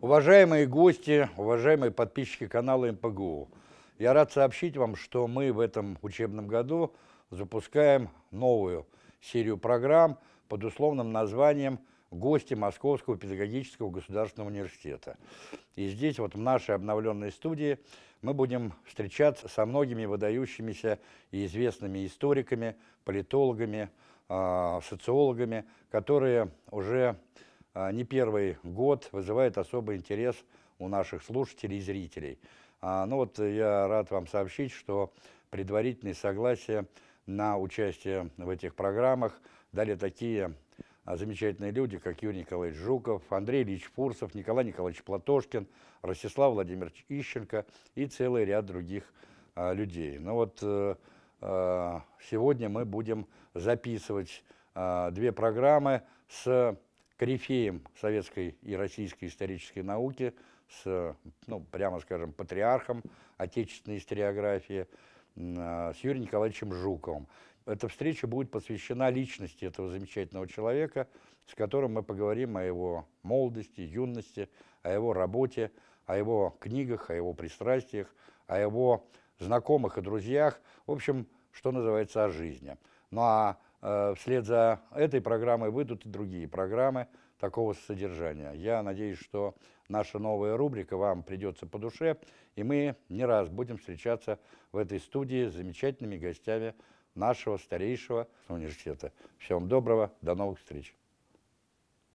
Уважаемые гости, уважаемые подписчики канала МПГУ, я рад сообщить вам, что мы в этом учебном году запускаем новую серию программ под условным названием «Гости Московского педагогического государственного университета». И здесь, вот в нашей обновленной студии, мы будем встречаться со многими выдающимися и известными историками, политологами, а, социологами, которые уже а, не первый год, вызывает особый интерес у наших слушателей и зрителей. А, ну вот я рад вам сообщить, что предварительные согласия на участие в этих программах дали такие а, замечательные люди, как Юрий Николаевич Жуков, Андрей Ильич Фурсов, Николай Николаевич Платошкин, Ростислав Владимирович Ищенко и целый ряд других людей. Ну вот э, сегодня мы будем записывать две программы с корифеем советской и российской исторической науки, с, ну, прямо скажем, патриархом отечественной историографии, а, с Юрием Николаевичем Жуковым. Эта встреча будет посвящена личности этого замечательного человека, с которым мы поговорим о его молодости, юности, о его работе, о его книгах, о его пристрастиях, о его знакомых и друзьях. В общем, что называется, о жизни. Ну а Э, вслед за этой программой выйдут и другие программы такого содержания. Я надеюсь, что наша новая рубрика вам придется по душе, и мы не раз будем встречаться в этой студии с замечательными гостями нашего старейшего университета. Всем доброго, до новых встреч!